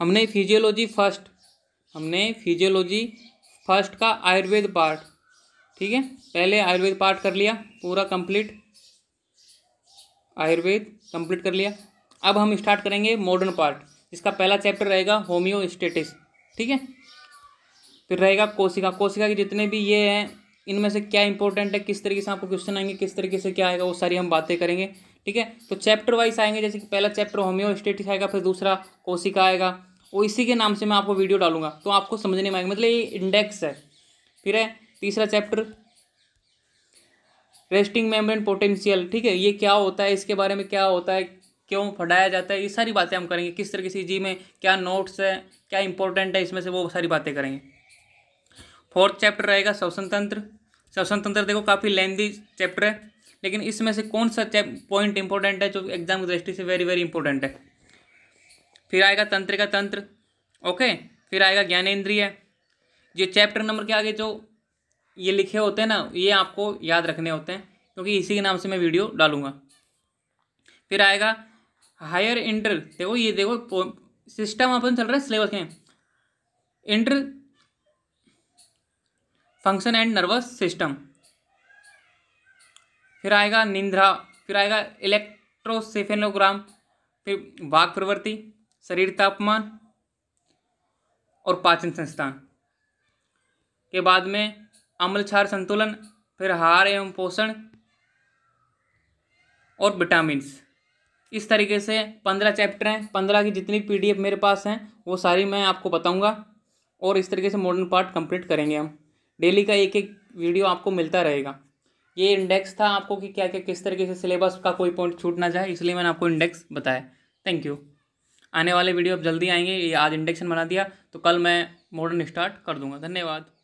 हमने physiology first हमने physiology first का आयुर्वेद पार्ट ठीक है पहले आयुर्वेद पार्ट कर लिया पूरा कंप्लीट आयुर्वेद कंप्लीट कर लिया अब हम स्टार्ट करेंगे मॉडर्न पार्ट इसका पहला चैप्टर रहेगा होम्योस्टेटिस ठीक है फिर रहेगा कोशिका कोशिका के जितने भी ये हैं इनमें से क्या इंपॉर्टेंट है किस तरीके से आपको क्वेश्चन आएंगे किस तरीके से क्या आएगा वो सारी हम बातें करेंगे ठीक है तो चैप्टर वाइज आएंगे जैसे कि पहला चैप्टर होम्योस्टेटिक्स आएगा फिर दूसरा कोशिका आएगा और इसी के नाम से मैं आपको वीडियो डालूंगा तो आपको समझने में आएगा मतलब ये इंडेक्स है फिर है तीसरा चैप्टर रेस्टिंग मेम्ब्रेन पोटेंशियल ठीक है ये क्या होता है इसके बारे में क्या होता है क्यों फटाया जाता है ये सारी बातें हम करेंगे किस तरीके से जी में क्या नोट्स है क्या इंपॉर्टेंट है इसमें से वो सारी बातें करेंगे फोर्थ चैप्टर रहेगा श्वसन तंत्र श्वसन तंत्र देखो काफ़ी लेंदी चैप्टर है लेकिन इसमें से कौन सा पॉइंट इंपॉर्टेंट है जो एग्जाम की दृष्टि से वेरी वेरी इंपॉर्टेंट है फिर आएगा तंत्र का तंत्र ओके फिर आएगा ज्ञानेन्द्रिय जो चैप्टर नंबर के आगे जो ये लिखे होते हैं ना ये आपको याद रखने होते हैं क्योंकि इसी के नाम से मैं वीडियो डालूंगा फिर आएगा हायर इंटर देखो ये देखो सिस्टम अपन चल रहा है सिलेबस में inter function and nervous system फिर आएगा निंद्रा फिर आएगा इलेक्ट्रोसेफेनोग्राम फिर वाक प्रवृत्ति शरीर तापमान और पाचन संस्थान के बाद में अम्ल संतुलन फिर हार एवं पोषण और विटामिन इस तरीके से पंद्रह चैप्टर हैं पंद्रह की जितनी पीडीएफ मेरे पास हैं वो सारी मैं आपको बताऊंगा और इस तरीके से मॉडर्न पार्ट कंप्लीट करेंगे हम डेली का एक एक वीडियो आपको मिलता रहेगा ये इंडेक्स था आपको कि क्या क्या किस तरीके से सिलेबस का कोई पॉइंट छूट ना जाए इसलिए मैंने आपको इंडेक्स बताया थैंक यू आने वाले वीडियो अब जल्दी आएंगे ये आज इंडेक्शन बना दिया तो कल मैं मॉडर्न स्टार्ट कर दूंगा धन्यवाद